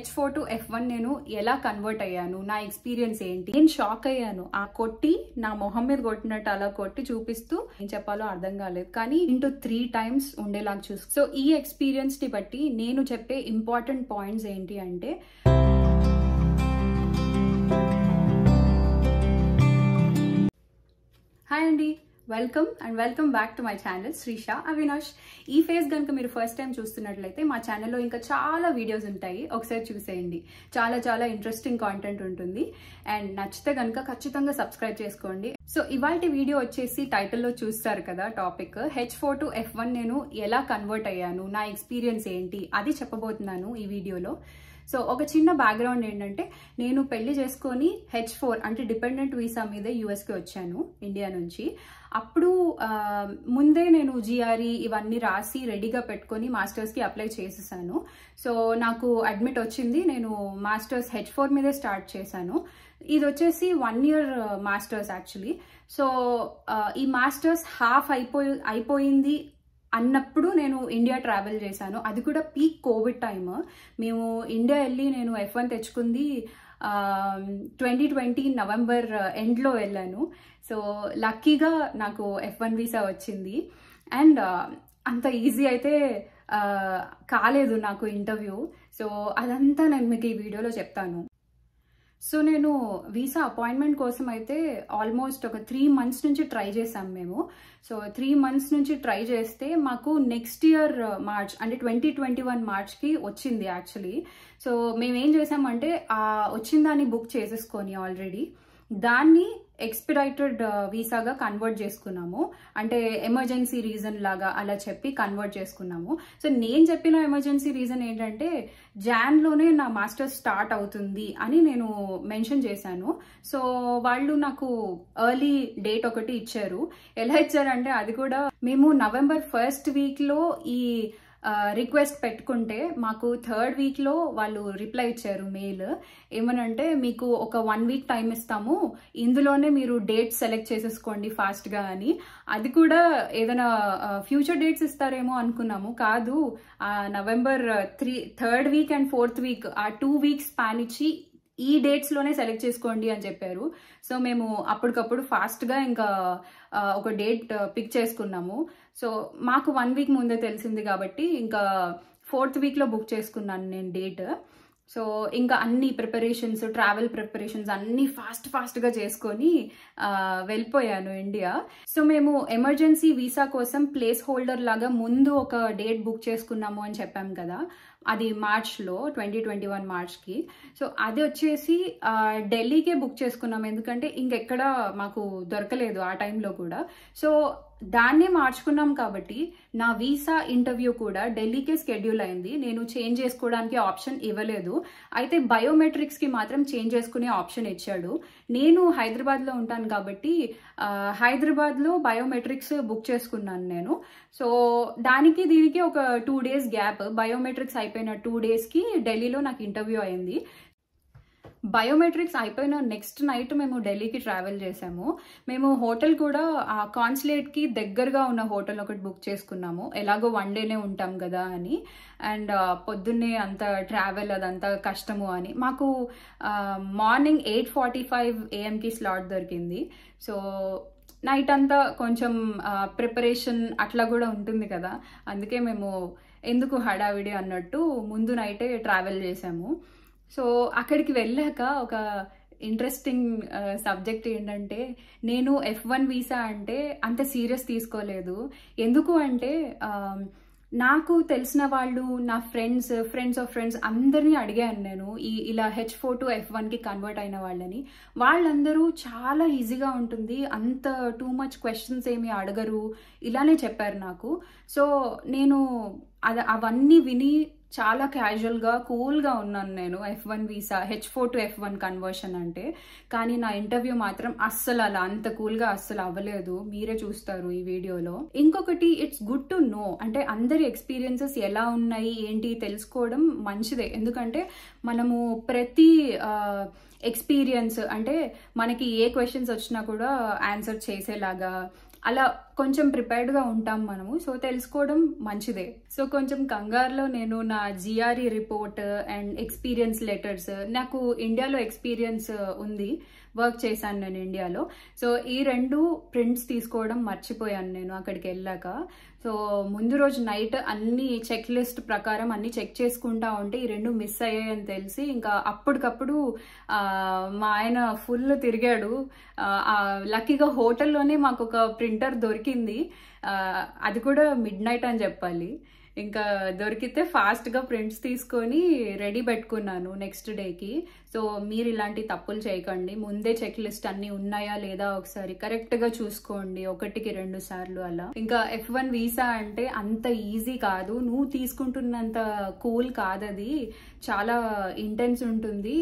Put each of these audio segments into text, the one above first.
H four to F one నేను ఎలా convert అయ్యాను నా ఎక్స్పీరియన్స్ ఏంటి నేను షాక్ అయ్యాను ఆ కొట్టి నా మొహం మీద కొట్టినట్టు అలా కొట్టి చూపిస్తూ ఏం చెప్పాలో అర్థం కాలేదు కానీ ఇంటూ త్రీ టైమ్స్ ఉండేలాగా చూసు సో ఈ ఎక్స్పీరియన్స్ ని బట్టి నేను చెప్పే ఇంపార్టెంట్ పాయింట్స్ ఏంటి అంటే హాయ్ అండి welcome and welcome back to my channel Srisha Avinash ఈ ఫేస్ కనుక మీరు ఫస్ట్ టైం చూస్తున్నట్లయితే మా ఛానల్లో ఇంకా చాలా వీడియోస్ ఉంటాయి ఒకసారి చూసేయండి చాలా చాలా ఇంట్రెస్టింగ్ కాంటెంట్ ఉంటుంది అండ్ నచ్చితే కనుక ఖచ్చితంగా సబ్స్క్రైబ్ చేసుకోండి సో ఇవాళ వీడియో వచ్చేసి టైటిల్లో చూస్తారు కదా topic H four to F one నేను ఎలా కన్వర్ట్ అయ్యాను నా ఎక్స్పీరియన్స్ ఏంటి అది చెప్పబోతున్నాను ఈ వీడియోలో సో ఒక చిన్న బ్యాక్గ్రౌండ్ ఏంటంటే నేను పెళ్లి చేసుకొని హెచ్ ఫోర్ అంటే డిపెండెంట్ వీసా మీద యూఎస్కి వచ్చాను ఇండియా నుంచి అప్పుడు ముందే నేను జిఆర్ఈ e ఇవన్నీ రాసి రెడీగా పెట్టుకొని మాస్టర్స్కి అప్లై చేసేసాను సో నాకు అడ్మిట్ వచ్చింది నేను మాస్టర్స్ హెచ్ ఫోర్ మీదే స్టార్ట్ చేశాను ఇది వచ్చేసి one year masters actually so ఈ మాస్టర్స్ హాఫ్ అయిపోయి అయిపోయింది అన్నప్పుడు నేను ఇండియా ట్రావెల్ చేశాను అది కూడా పీక్ కోవిడ్ టైమ్ మేము ఇండియా వెళ్ళి నేను ఎఫ్ వన్ తెచ్చుకుంది ట్వంటీ ట్వంటీ నవంబర్ ఎండ్లో వెళ్ళాను సో లక్కీగా నాకు ఎఫ్ వన్ వీసా వచ్చింది అండ్ uh, అంత ఈజీ అయితే uh, కాలేదు నాకు ఇంటర్వ్యూ సో అదంతా నేను మీకు ఈ వీడియోలో చెప్తాను సో నేను వీసా అపాయింట్మెంట్ కోసం అయితే ఆల్మోస్ట్ ఒక త్రీ మంత్స్ నుంచి ట్రై చేసాం మేము సో త్రీ మంత్స్ నుంచి ట్రై చేస్తే మాకు నెక్స్ట్ ఇయర్ uh, మార్చ్ అంటే ట్వంటీ ట్వంటీ వన్ మార్చ్కి వచ్చింది యాక్చువల్లీ సో మేము ఏం చేసామంటే వచ్చిన దాన్ని బుక్ చేసేసుకొని ఆల్రెడీ దాన్ని ఎక్స్పిరైటెడ్ వీసాగా కన్వర్ట్ చేసుకున్నాము అంటే ఎమర్జెన్సీ రీజన్ లాగా అలా చెప్పి కన్వర్ట్ చేసుకున్నాము సో నేను చెప్పిన ఎమర్జెన్సీ రీజన్ ఏంటంటే జాన్లోనే నా మాస్టర్స్ స్టార్ట్ అవుతుంది అని నేను మెన్షన్ చేశాను సో వాళ్ళు నాకు ఎర్లీ డేట్ ఒకటి ఇచ్చారు ఎలా ఇచ్చారంటే అది కూడా మేము నవంబర్ ఫస్ట్ వీక్లో ఈ రిక్వెస్ట్ పెట్టుకుంటే మాకు థర్డ్ వీక్లో వాళ్ళు రిప్లై ఇచ్చారు మెయిల్ ఏమనంటే మీకు ఒక వన్ వీక్ టైం ఇస్తాము ఇందులోనే మీరు డేట్ సెలెక్ట్ చేసేసుకోండి ఫాస్ట్గా అని అది కూడా ఏదైనా ఫ్యూచర్ డేట్స్ ఇస్తారేమో అనుకున్నాము కాదు November three third week and fourth week ఆ టూ వీక్స్ ప్యాన్ ఇచ్చి ఈ డేట్స్లోనే సెలెక్ట్ చేసుకోండి అని చెప్పారు సో మేము అప్పటికప్పుడు ఫాస్ట్గా ఇంకా ఒక డేట్ పిక్ చేసుకున్నాము సో మాకు వన్ వీక్ ముందే తెలిసింది కాబట్టి ఇంకా ఫోర్త్ వీక్లో బుక్ చేసుకున్నాను నేను డేట్ సో ఇంకా అన్ని ప్రిపరేషన్స్ ట్రావెల్ ప్రిపరేషన్స్ అన్నీ ఫాస్ట్ ఫాస్ట్గా చేసుకొని వెళ్ళిపోయాను ఇండియా సో మేము ఎమర్జెన్సీ వీసా కోసం ప్లేస్ హోల్డర్ లాగా ముందు ఒక డేట్ బుక్ చేసుకున్నాము అని చెప్పాం కదా అది మార్చ్లో ట్వంటీ ట్వంటీ వన్ మార్చ్కి సో అది వచ్చేసి ఢిల్లీకే బుక్ చేసుకున్నాం ఎందుకంటే ఇంకెక్కడ మాకు దొరకలేదు ఆ టైంలో కూడా సో దాన్నే మార్చుకున్నాం కాబట్టి నా వీసా ఇంటర్వ్యూ కూడా ఢిల్లీకే స్కెడ్యూల్ అయింది నేను చేంజ్ చేసుకోవడానికి ఆప్షన్ ఇవ్వలేదు అయితే బయోమెట్రిక్స్కి మాత్రం చేంజ్ చేసుకునే ఆప్షన్ ఇచ్చాడు నేను హైదరాబాద్లో ఉంటాను కాబట్టి హైదరాబాద్లో బయోమెట్రిక్స్ బుక్ చేసుకున్నాను నేను సో దానికి దీనికి ఒక టూ డేస్ గ్యాప్ బయోమెట్రిక్స్ అయిపోయి అయిపోయిన టూ డేస్కి ఢిల్లీలో నాకు ఇంటర్వ్యూ అయింది బయోమెట్రిక్స్ అయిపోయిన నెక్స్ట్ నైట్ మేము ఢిల్లీకి ట్రావెల్ చేసాము మేము హోటల్ కూడా ఆ కాన్సులేట్కి దగ్గరగా ఉన్న హోటల్ ఒకటి బుక్ చేసుకున్నాము ఎలాగో వన్ డేనే ఉంటాం కదా అని అండ్ పొద్దున్నే అంత ట్రావెల్ అదంతా కష్టము అని మాకు మార్నింగ్ ఎయిట్ ఫార్టీ ఫైవ్ ఏఎంకి స్లాట్ దొరికింది సో నైట్ అంతా కొంచెం ప్రిపరేషన్ అట్లా కూడా ఉంటుంది కదా అందుకే మేము ఎందుకు హడావిడి అన్నట్టు ముందు నైటే ట్రావెల్ చేసాము సో అక్కడికి వెళ్ళాక ఒక ఇంట్రెస్టింగ్ సబ్జెక్ట్ ఏంటంటే నేను ఎఫ్ వన్ వీసా అంటే అంత సీరియస్ తీసుకోలేదు ఎందుకు అంటే నాకు తెలిసిన వాళ్ళు నా ఫ్రెండ్స్ ఫ్రెండ్స్ ఆఫ్ ఫ్రెండ్స్ అందరినీ అడిగాను నేను ఈ ఇలా హెచ్ ఫోర్ టు ఎఫ్ వన్కి కన్వర్ట్ అయిన వాళ్ళని వాళ్ళందరూ చాలా ఈజీగా ఉంటుంది అంత టూ మచ్ క్వశ్చన్స్ ఏమి అడగరు ఇలానే చెప్పారు నాకు సో నేను అది అవన్నీ విని చాలా క్యాజువల్గా కూల్గా ఉన్నాను నేను F one visa H four to F one conversion అంటే కానీ నా ఇంటర్వ్యూ మాత్రం అస్సలు అలా అంత కూల్గా అస్సలు అవ్వలేదు మీరే చూస్తారు ఈ వీడియోలో ఇంకొకటి ఇట్స్ గుడ్ టు నో అంటే అందరి ఎక్స్పీరియన్సెస్ ఎలా ఉన్నాయి ఏంటి తెలుసుకోవడం మంచిదే ఎందుకంటే మనము ప్రతి ఎక్స్పీరియన్స్ అంటే మనకి ఏ క్వశ్చన్స్ వచ్చినా కూడా ఆన్సర్ చేసేలాగా అలా కొంచెం ప్రిపేర్డ్గా ఉంటాం మనము సో తెలుసుకోవడం మంచిదే సో కొంచెం కంగారులో నేను నా GRE report and experience letters నాకు ఇండియాలో ఎక్స్పీరియన్స్ ఉంది వర్క్ చేశాను నేను ఇండియాలో సో ఈ రెండు ప్రింట్స్ తీసుకోవడం మర్చిపోయాను నేను అక్కడికి వెళ్ళాక సో ముందు రోజు నైట్ అన్ని చెక్ లిస్ట్ ప్రకారం అన్ని చెక్ చేసుకుంటా ఉంటే ఈ రెండు మిస్ అయ్యాయని తెలిసి ఇంకా అప్పటికప్పుడు మా ఆయన ఫుల్ తిరిగాడు లక్కీగా హోటల్లోనే మాకు ఒక ప్రింటర్ దొరికింది అది కూడా మిడ్ నైట్ అని చెప్పాలి ఇంకా దొరికితే ఫాస్ట్గా ప్రింట్స్ తీసుకొని రెడీ పెట్టుకున్నాను నెక్స్ట్ డేకి సో మీరు ఇలాంటి తప్పులు చేయకండి ముందే చెక్ లిస్ట్ అన్నీ ఉన్నాయా లేదా ఒకసారి కరెక్ట్గా చూసుకోండి ఒకటికి రెండు సార్లు అలా ఇంకా ఎఫ్ వన్ వీసా అంటే అంత ఈజీ కాదు నువ్వు తీసుకుంటున్నంత కూల్ కాదది చాలా ఇంటెన్స్ ఉంటుంది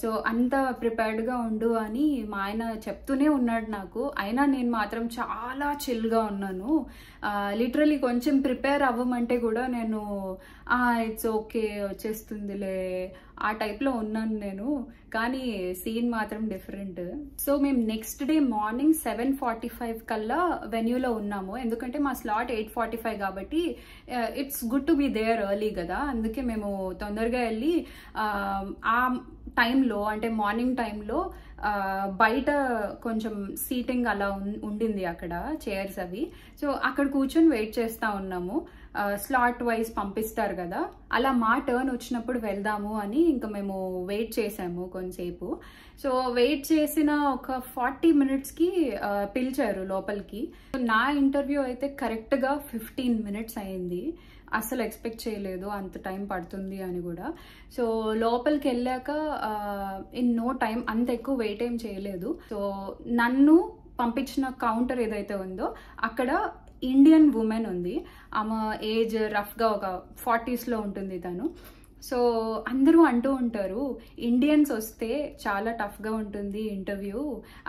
సో uh, అంత ప్రిపేర్డ్గా ఉండు అని మా ఆయన చెప్తూనే ఉన్నాడు నాకు అయినా నేను మాత్రం చాలా చిల్గా ఉన్నాను లిటరలీ కొంచెం ప్రిపేర్ అవ్వమంటే కూడా నేను ఇట్స్ ఓకే వచ్చేస్తుందిలే ఆ టైప్లో ఉన్నాను నేను కానీ సీన్ మాత్రం డిఫరెంట్ సో మేము next day morning seven forty five కల్లా వెన్యూలో ఉన్నాము ఎందుకంటే మా స్లాట్ ఎయిట్ ఫార్టీ ఫైవ్ కాబట్టి it's good to be there early కదా అందుకే మేము తొందరగా వెళ్ళి ఆ టైంలో అంటే మార్నింగ్ టైంలో బయట కొంచెం సీటింగ్ అలా ఉండింది అక్కడ చైర్స్ అవి సో అక్కడ కూర్చొని వెయిట్ చేస్తూ ఉన్నాము స్లాట్ వైజ్ పంపిస్తారు కదా అలా మా టర్న్ వచ్చినప్పుడు వెళ్దాము అని ఇంకా మేము వెయిట్ చేసాము కొంతసేపు సో వెయిట్ చేసిన ఒక ఫార్టీ మినిట్స్కి పిలిచారు లోపలికి నా ఇంటర్వ్యూ అయితే కరెక్ట్గా ఫిఫ్టీన్ మినిట్స్ అయింది అస్సలు ఎక్స్పెక్ట్ చేయలేదు అంత టైం పడుతుంది అని కూడా సో లోపలికి వెళ్ళాక ఇన్ నో టైం అంత ఎక్కువ వెయిట్ ఏం చేయలేదు సో నన్ను పంపించిన కౌంటర్ ఏదైతే ఉందో అక్కడ ఇండియన్ ఉమెన్ ఉంది ఆమె ఏజ్ రఫ్గా ఒక ఫార్టీస్లో ఉంటుంది తను సో అందరూ అంటూ ఉంటారు ఇండియన్స్ వస్తే చాలా టఫ్గా ఉంటుంది ఇంటర్వ్యూ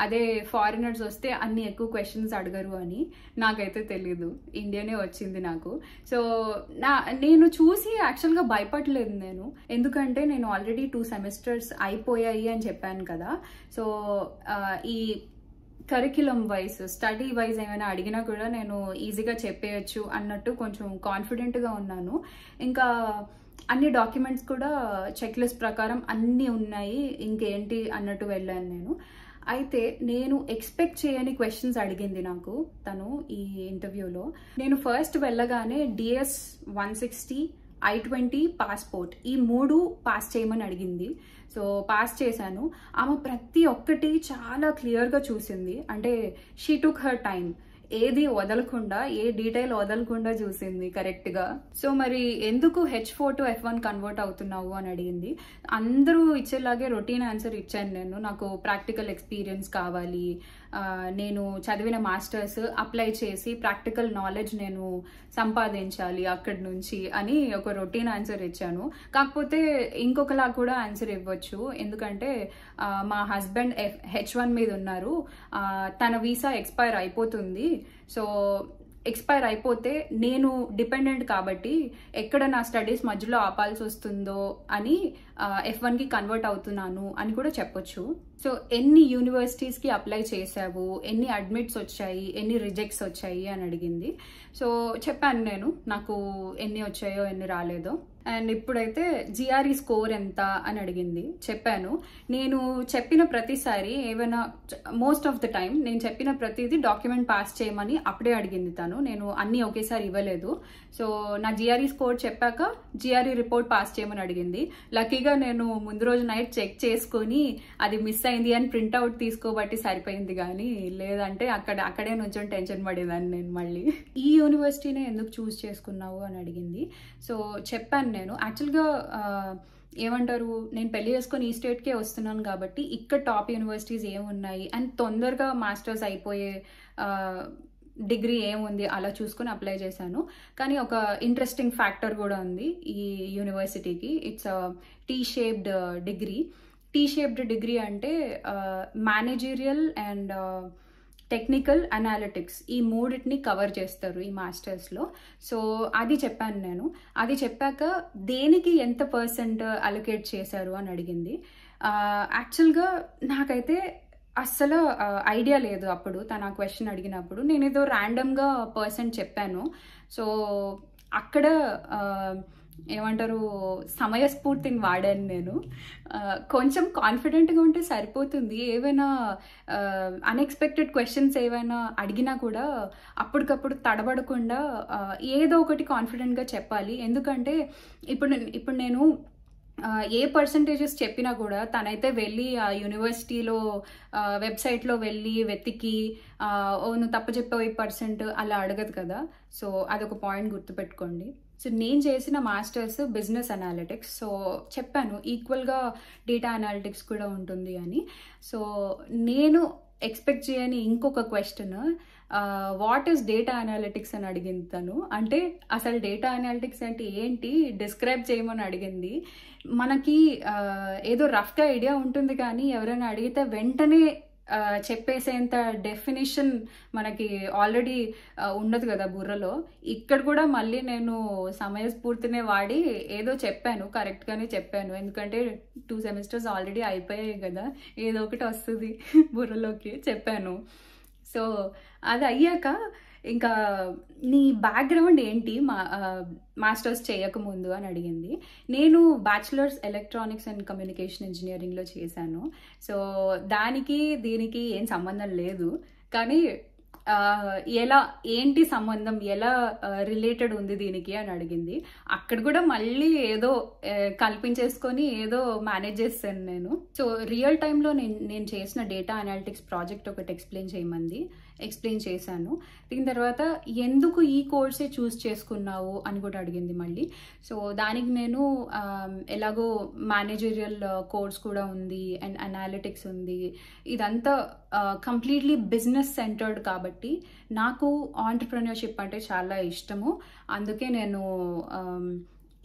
అదే ఫారినర్స్ వస్తే అన్ని ఎక్కువ క్వశ్చన్స్ అడగరు అని నాకైతే తెలీదు ఇండియానే వచ్చింది నాకు సో నా నేను చూసి యాక్చువల్గా భయపడలేదు నేను ఎందుకంటే నేను ఆల్రెడీ టూ సెమిస్టర్స్ అయిపోయాయి అని చెప్పాను కదా సో ఈ కరిక్యులం వైజ్ స్టడీ వైజ్ ఏమైనా అడిగినా కూడా నేను ఈజీగా చెప్పేయచ్చు అన్నట్టు కొంచెం కాన్ఫిడెంట్గా ఉన్నాను ఇంకా అన్ని డాక్యుమెంట్స్ కూడా చెక్ లిస్ట్ ప్రకారం అన్నీ ఉన్నాయి ఇంకేంటి అన్నట్టు వెళ్ళాను నేను అయితే నేను ఎక్స్పెక్ట్ చేయని క్వశ్చన్స్ అడిగింది నాకు తను ఈ ఇంటర్వ్యూలో నేను ఫస్ట్ వెళ్ళగానే DS one sixty I twenty passport ఈ మూడు పాస్ చేయమని అడిగింది సో పాస్ చేశాను ఆమె ప్రతి ఒక్కటి చాలా క్లియర్గా చూసింది అంటే షీ టుక్ హర్ టైమ్ ఏది వదలకుండా ఏ డీటెయిల్ వదలకుండా చూసింది కరెక్ట్గా సో మరి ఎందుకు H four to F one convert అవుతున్నావు అని అడిగింది అందరూ ఇచ్చేలాగే రొటీన్ ఆన్సర్ ఇచ్చాను నేను నాకు ప్రాక్టికల్ ఎక్స్పీరియన్స్ కావాలి నేను చదివిన మాస్టర్స్ అప్లై చేసి ప్రాక్టికల్ నాలెడ్జ్ నేను సంపాదించాలి అక్కడి నుంచి అని ఒక రొటీన్ ఆన్సర్ ఇచ్చాను కాకపోతే ఇంకొకలా కూడా ఆన్సర్ ఇవ్వచ్చు ఎందుకంటే మా హస్బెండ్ హెచ్ వన్ మీద ఉన్నారు తన వీసా ఎక్స్పైర్ అయిపోతుంది సో ఎక్స్పైర్ అయిపోతే నేను డిపెండెంట్ కాబట్టి ఎక్కడ నా స్టడీస్ మధ్యలో ఆపాల్సి వస్తుందో అని ఎఫ్ వన్కి కన్వర్ట్ అవుతున్నాను అని కూడా చెప్పొచ్చు సో ఎన్ని యూనివర్సిటీస్కి అప్లై చేశావు ఎన్ని అడ్మిట్స్ వచ్చాయి ఎన్ని రిజెక్ట్స్ వచ్చాయి అని అడిగింది సో చెప్పాను నేను నాకు ఎన్ని వచ్చాయో ఎన్ని రాలేదో అండ్ ఇప్పుడైతే జిఆర్ఈ స్కోర్ e ఎంత అని అడిగింది చెప్పాను నేను చెప్పిన ప్రతిసారి ఏమైనా మోస్ట్ ఆఫ్ ద టైం నేను చెప్పిన ప్రతిదీ డాక్యుమెంట్ పాస్ చేయమని అప్పుడే అడిగింది తను నేను అన్ని ఒకేసారి ఇవ్వలేదు సో నా జిఆర్ఈ స్కోర్ e చెప్పాక జిఆర్ఈ రిపోర్ట్ పాస్ చేయమని అడిగింది లక్కీ హ్యాపీగా నేను ముందు రోజు నైట్ చెక్ చేసుకొని అది మిస్ అయింది అని ప్రింట్అవుట్ తీసుకోబట్టి సరిపోయింది కానీ లేదంటే అక్కడ అక్కడే నుంచొని టెన్షన్ పడేదాన్ని నేను మళ్ళీ ఈ యూనివర్సిటీనే ఎందుకు చూస్ చేసుకున్నావు అని అడిగింది సో చెప్పాను నేను యాక్చువల్గా ఏమంటారు నేను పెళ్లి చేసుకొని ఈ స్టేట్కే వస్తున్నాను కాబట్టి ఇక్కడ టాప్ యూనివర్సిటీస్ ఏమున్నాయి అండ్ తొందరగా మాస్టర్స్ అయిపోయే డిగ్రీ ఏముంది అలా చూసుకుని అప్లై చేశాను కానీ ఒక ఇంట్రెస్టింగ్ ఫ్యాక్టర్ కూడా ఉంది ఈ యూనివర్సిటీకి it's T shaped degree T shaped degree అంటే మేనేజీరియల్ అండ్ టెక్నికల్ అనాలిటిక్స్ ఈ మూడిటిని కవర్ చేస్తారు ఈ మాస్టర్స్లో సో అది చెప్పాను నేను అది చెప్పాక దేనికి ఎంత పర్సెంట్ అలొకేట్ చేశారు అని అడిగింది యాక్చువల్గా uh, నాకైతే అస్సలు ఐడియా లేదు అప్పుడు తను ఆ క్వశ్చన్ అడిగినప్పుడు నేను ఏదో ర్యాండమ్గా పర్సన్ చెప్పాను సో అక్కడ ఏమంటారు సమయస్ఫూర్తిని వాడాను నేను కొంచెం కాన్ఫిడెంట్గా ఉంటే సరిపోతుంది ఏవైనా అన్ఎక్స్పెక్టెడ్ క్వశ్చన్స్ ఏవైనా అడిగినా కూడా అప్పటికప్పుడు తడబడకుండా ఏదో ఒకటి కాన్ఫిడెంట్గా చెప్పాలి ఎందుకంటే ఇప్పుడు ఇప్పుడు నేను ఏ పర్సంటేజెస్ చెప్పినా కూడా తనైతే వెళ్ళి ఆ యూనివర్సిటీలో వెబ్సైట్లో వెళ్ళి వెతికి ఓ నువ్వు తప్ప చెప్పావు ఈ పర్సెంట్ అలా అడగదు కదా సో అదొక పాయింట్ గుర్తుపెట్టుకోండి సో నేను చేసిన మాస్టర్స్ బిజినెస్ అనాలిటిక్స్ సో చెప్పాను ఈక్వల్గా డేటా అనాలిటిక్స్ కూడా ఉంటుంది అని సో నేను ఎక్స్పెక్ట్ చేయని ఇంకొక question what is data analytics అని అడిగింది తను అంటే అసలు డేటా అనాలిటిక్స్ అంటే ఏంటి డిస్క్రైబ్ చేయమని అడిగింది మనకి ఏదో రఫ్గా ఐడియా ఉంటుంది కానీ ఎవరైనా అడిగితే వెంటనే చెప్పేసేంత డెఫినేషన్ మనకి ఆల్రెడీ ఉండదు కదా బుర్రలో ఇక్కడ కూడా మళ్ళీ నేను సమయస్ఫూర్తినే వాడి ఏదో చెప్పాను కరెక్ట్గానే చెప్పాను ఎందుకంటే టూ సెమిస్టర్స్ ఆల్రెడీ అయిపోయాయి కదా ఏదో ఒకటి వస్తుంది బుర్రలోకి చెప్పాను సో అది అయ్యాక ఇంకా నీ బ్యాక్గ్రౌండ్ ఏంటి మా మాస్టర్స్ చేయకముందు అని అడిగింది నేను బ్యాచిలర్స్ ఎలక్ట్రానిక్స్ అండ్ కమ్యూనికేషన్ ఇంజనీరింగ్లో చేశాను సో దానికి దీనికి ఏం సంబంధం లేదు కానీ ఎలా ఏంటి సంబంధం ఎలా రిలేటెడ్ ఉంది దీనికి అని అడిగింది అక్కడ కూడా మళ్ళీ ఏదో కల్పించేసుకొని ఏదో మేనేజ్ చేస్తాను నేను సో రియల్ టైంలో నేను నేను చేసిన డేటా అనాలిటిక్స్ ప్రాజెక్ట్ ఒకటి ఎక్స్ప్లెయిన్ చేయమంది ఎక్స్ప్లెయిన్ చేశాను దీని తర్వాత ఎందుకు ఈ కోర్సే చూస్ చేసుకున్నావు అని కూడా అడిగింది మళ్ళీ సో దానికి నేను ఎలాగో మేనేజరియల్ కోర్స్ uh, కూడా ఉంది అండ్ అనాలిటిక్స్ ఉంది ఇదంతా కంప్లీట్లీ బిజినెస్ సెంటర్డ్ కాబట్టి నాకు ఆంటర్ప్రెన్యూర్షిప్ అంటే చాలా ఇష్టము అందుకే నేను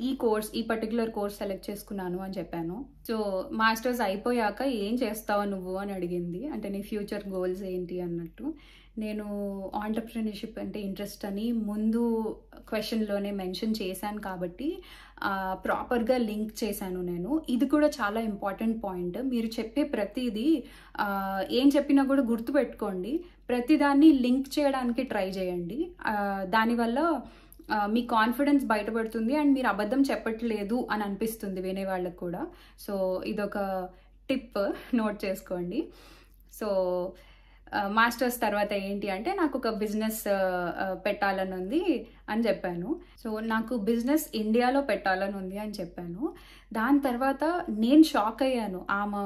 ఈ కోర్స్ ఈ పర్టికులర్ కోర్స్ సెలెక్ట్ చేసుకున్నాను అని చెప్పాను సో మాస్టర్స్ అయిపోయాక ఏం చేస్తావు నువ్వు అని అడిగింది అంటే నీ ఫ్యూచర్ గోల్స్ ఏంటి అన్నట్టు నేను ఆంటర్ప్రినర్షిప్ అంటే ఇంట్రెస్ట్ అని ముందు క్వశ్చన్లోనే మెన్షన్ చేశాను కాబట్టి ప్రాపర్గా లింక్ చేశాను నేను ఇది కూడా చాలా ఇంపార్టెంట్ పాయింట్ మీరు చెప్పే ప్రతిదీ ఏం చెప్పినా కూడా గుర్తుపెట్టుకోండి ప్రతిదాన్ని లింక్ చేయడానికి ట్రై చేయండి దానివల్ల మీ కాన్ఫిడెన్స్ బయటపడుతుంది అండ్ మీరు అబద్ధం చెప్పట్లేదు అని అనిపిస్తుంది వినే వాళ్ళకు కూడా సో ఇదొక టిప్ నోట్ చేసుకోండి సో మాస్టర్స్ తర్వాత ఏంటి అంటే నాకు ఒక బిజినెస్ పెట్టాలని ఉంది అని చెప్పాను సో నాకు బిజినెస్ ఇండియాలో పెట్టాలని ఉంది అని చెప్పాను దాని తర్వాత నేను షాక్ అయ్యాను ఆమె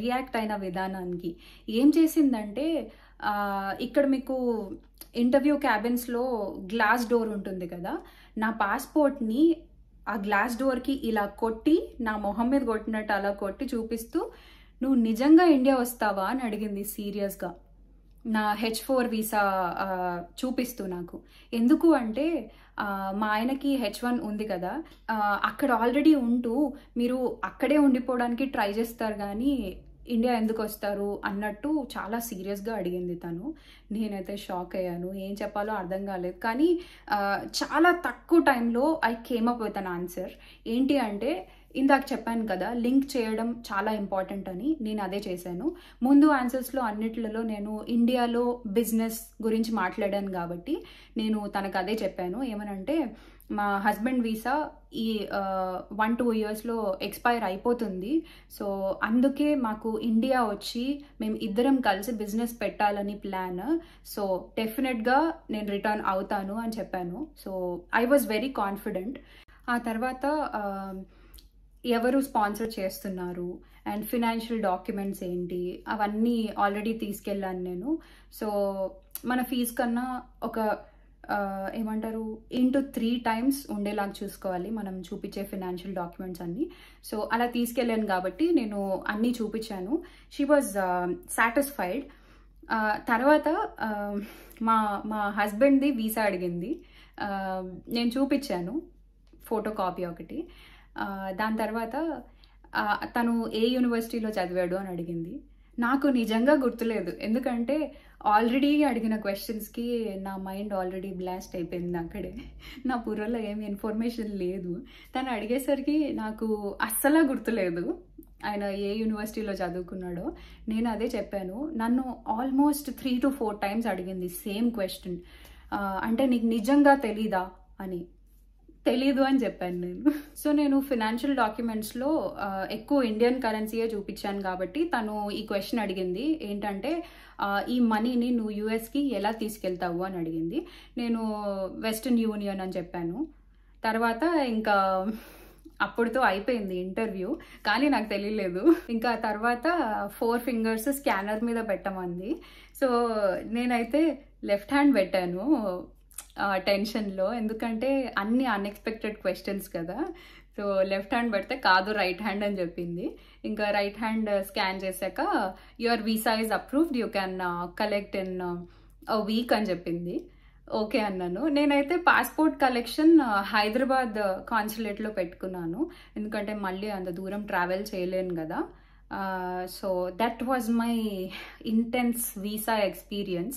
రియాక్ట్ అయిన విధానానికి ఏం చేసిందంటే ఇక్కడ మీకు ఇంటర్వ్యూ క్యాబిన్స్లో గ్లాస్ డోర్ ఉంటుంది కదా నా పాస్పోర్ట్ని ఆ గ్లాస్ డోర్కి ఇలా కొట్టి నా మొహం మీద కొట్టినట్టు అలా కొట్టి చూపిస్తూ నువ్వు నిజంగా ఇండియా వస్తావా అని అడిగింది సీరియస్గా నా హెచ్ ఫోర్ వీసా చూపిస్తూ నాకు ఎందుకు అంటే మా ఆయనకి హెచ్ వన్ ఉంది కదా అక్కడ ఆల్రెడీ ఉంటూ మీరు అక్కడే ఉండిపోవడానికి ట్రై చేస్తారు కానీ ఇండియా ఎందుకు వస్తారు అన్నట్టు చాలా సీరియస్గా అడిగింది తను నేనైతే షాక్ అయ్యాను ఏం చెప్పాలో అర్థం కాలేదు కానీ చాలా తక్కువ టైంలో I came up with an answer ఏంటి అంటే ఇందాక చెప్పాను కదా లింక్ చేయడం చాలా ఇంపార్టెంట్ అని నేను అదే చేశాను ముందు ఆన్సర్స్లో అన్నిట్లలో నేను ఇండియాలో బిజినెస్ గురించి మాట్లాడాను కాబట్టి నేను తనకు అదే చెప్పాను ఏమనంటే మా హస్బెండ్ వీసా ఈ వన్ టూ ఇయర్స్లో ఎక్స్పైర్ అయిపోతుంది సో అందుకే మాకు ఇండియా వచ్చి మేము ఇద్దరం కలిసి బిజినెస్ పెట్టాలని ప్లాన్ సో డెఫినెట్గా నేను రిటర్న్ అవుతాను అని చెప్పాను so I was very confident ఆ తర్వాత ఎవరు స్పాన్సర్ చేస్తున్నారు అండ్ ఫినాన్షియల్ డాక్యుమెంట్స్ ఏంటి అవన్నీ ఆల్రెడీ తీసుకెళ్ళాను నేను సో మన ఫీజు కన్నా ఒక ఏమంటారు ఇంటూ త్రీ టైమ్స్ ఉండేలాగా చూసుకోవాలి మనం చూపించే ఫినాన్షియల్ డాక్యుమెంట్స్ అన్నీ సో అలా తీసుకెళ్ళాను కాబట్టి నేను అన్నీ చూపించాను షీ వాజ్ సాటిస్ఫైడ్ తర్వాత మా మా హస్బెండ్ది వీసా అడిగింది నేను చూపించాను ఫోటో కాపీ ఒకటి దాని తర్వాత తను ఏ యూనివర్సిటీలో చదివాడు అని అడిగింది నాకు నిజంగా గుర్తులేదు ఎందుకంటే ఆల్రెడీ అడిగిన క్వశ్చన్స్కి నా మైండ్ ఆల్రెడీ బ్లాస్ట్ అయిపోయింది అక్కడే నా పూర్వలో ఏమి ఇన్ఫర్మేషన్ లేదు తను అడిగేసరికి నాకు అస్సలు గుర్తులేదు ఆయన ఏ యూనివర్సిటీలో చదువుకున్నాడో నేను అదే చెప్పాను నన్ను almost three to four times అడిగింది సేమ్ క్వశ్చన్ అంటే నీకు నిజంగా తెలీదా అని తెలీదు అని చెప్పాను నేను సో నేను ఫినాన్షియల్ డాక్యుమెంట్స్లో ఎక్కువ ఇండియన్ కరెన్సీయే చూపించాను కాబట్టి తను ఈ క్వశ్చన్ అడిగింది ఏంటంటే ఈ మనీని నువ్వు యూఎస్కి ఎలా తీసుకెళ్తావు అని అడిగింది నేను వెస్టర్న్ యూనియన్ అని చెప్పాను తర్వాత ఇంకా అప్పుడుతో అయిపోయింది ఇంటర్వ్యూ కానీ నాకు తెలియలేదు ఇంకా తర్వాత ఫోర్ ఫింగర్స్ స్కానర్ మీద పెట్టమంది సో నేనైతే లెఫ్ట్ హ్యాండ్ పెట్టాను టెన్షన్లో ఎందుకంటే అన్ని అన్ఎక్స్పెక్టెడ్ క్వశ్చన్స్ కదా సో లెఫ్ట్ హ్యాండ్ పెడితే కాదు రైట్ హ్యాండ్ అని చెప్పింది ఇంకా రైట్ హ్యాండ్ స్కాన్ చేశాక your visa is approved you can collect in week అని చెప్పింది ఓకే అన్నాను నేనైతే పాస్పోర్ట్ కలెక్షన్ uh, హైదరాబాద్ కాన్సులేట్లో uh, పెట్టుకున్నాను ఎందుకంటే మళ్ళీ అంత దూరం ట్రావెల్ చేయలేను కదా so that was my intense visa experience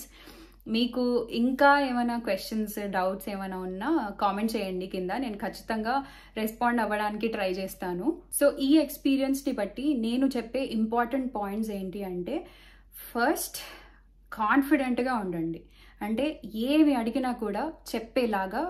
మీకు ఇంకా ఏమైనా క్వశ్చన్స్ డౌట్స్ ఏమైనా ఉన్నా కామెంట్ చేయండి కింద నేను ఖచ్చితంగా రెస్పాండ్ అవ్వడానికి ట్రై చేస్తాను సో ఈ ఎక్స్పీరియన్స్ని బట్టి నేను చెప్పే ఇంపార్టెంట్ పాయింట్స్ ఏంటి అంటే ఫస్ట్ కాన్ఫిడెంట్గా ఉండండి అంటే ఏమి అడిగినా కూడా చెప్పేలాగా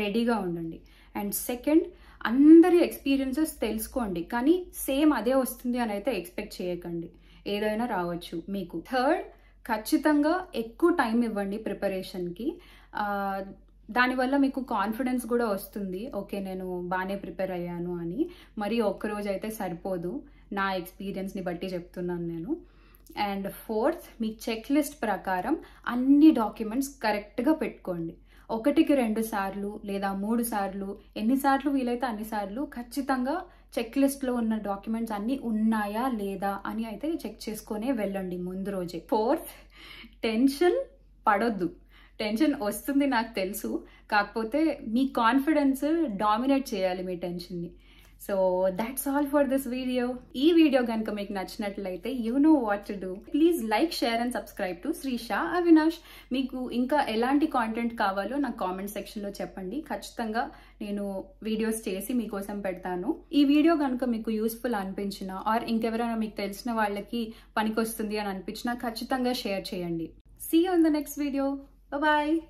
రెడీగా ఉండండి అండ్ సెకండ్ అందరి ఎక్స్పీరియన్సెస్ తెలుసుకోండి కానీ సేమ్ అదే వస్తుంది అని అయితే ఎక్స్పెక్ట్ చేయకండి ఏదైనా రావచ్చు మీకు థర్డ్ ఖచ్చితంగా ఎక్కువ టైం ఇవ్వండి ప్రిపరేషన్కి దానివల్ల మీకు కాన్ఫిడెన్స్ కూడా వస్తుంది ఓకే నేను బాగానే ప్రిపేర్ అయ్యాను అని మరి ఒక్కరోజు అయితే సరిపోదు నా ఎక్స్పీరియన్స్ని బట్టి చెప్తున్నాను నేను అండ్ ఫోర్త్ మీ చెక్ లిస్ట్ ప్రకారం అన్ని డాక్యుమెంట్స్ కరెక్ట్గా పెట్టుకోండి ఒకటికి రెండు సార్లు లేదా మూడు సార్లు ఎన్నిసార్లు వీలైతే అన్నిసార్లు ఖచ్చితంగా చెక్ లిస్ట్లో ఉన్న డాక్యుమెంట్స్ అన్నీ ఉన్నాయా లేదా అని అయితే చెక్ చేసుకునే వెళ్ళండి ముందు రోజే ఫోర్త్ టెన్షన్ పడొద్దు టెన్షన్ వస్తుంది నాకు తెలుసు కాకపోతే మీ కాన్ఫిడెన్స్ డామినేట్ చేయాలి మీ టెన్షన్ని so that's all for this video ఈ వీడియో కనుక మీకు నచ్చినట్లయితే you know what to do please like share and subscribe to Shreesha Avinash మీకు ఇంకా ఎలాంటి కాంటెంట్ కావాలో నాకు కామెంట్ సెక్షన్లో చెప్పండి ఖచ్చితంగా నేను వీడియోస్ చేసి మీకోసం పెడతాను ఈ వీడియో కనుక మీకు యూస్ఫుల్ అనిపించిన ఆర్ ఇంకెవరైనా మీకు తెలిసిన వాళ్ళకి పనికొస్తుంది అని అనిపించినా ఖచ్చితంగా షేర్ చేయండి see on the next video bye